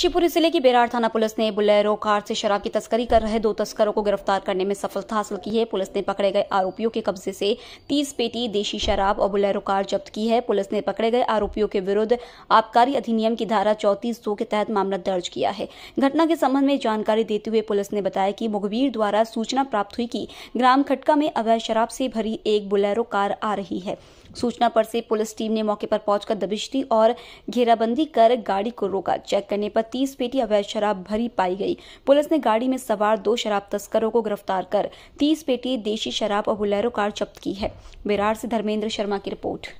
शिवपुरी जिले की बेरार थाना पुलिस ने बुलेरो कार से शराब की तस्करी कर रहे दो तस्करों को गिरफ्तार करने में सफलता हासिल की है पुलिस ने पकड़े गए आरोपियों के कब्जे से 30 पेटी देशी शराब और बुलेरो कार जब्त की है पुलिस ने पकड़े गए आरोपियों के विरुद्ध आबकारी अधिनियम की धारा चौतीस दो के तहत मामला दर्ज किया है घटना के संबंध में जानकारी देते हुए पुलिस ने बताया कि मुखबीर द्वारा सूचना प्राप्त हुई कि ग्राम खटका में अवैध शराब से भरी एक बुलेरो कार आ रही है सूचना पर से पुलिस टीम ने मौके पर पहुंचकर दबिश दी और घेराबंदी कर गाड़ी को रोका चेक करने पर तीस पेटी अवैध शराब भरी पाई गई पुलिस ने गाड़ी में सवार दो शराब तस्करों को गिरफ्तार कर तीस पेटी देशी शराब और बुलेरो कार जब्त की है बिरार से धर्मेंद्र शर्मा की रिपोर्ट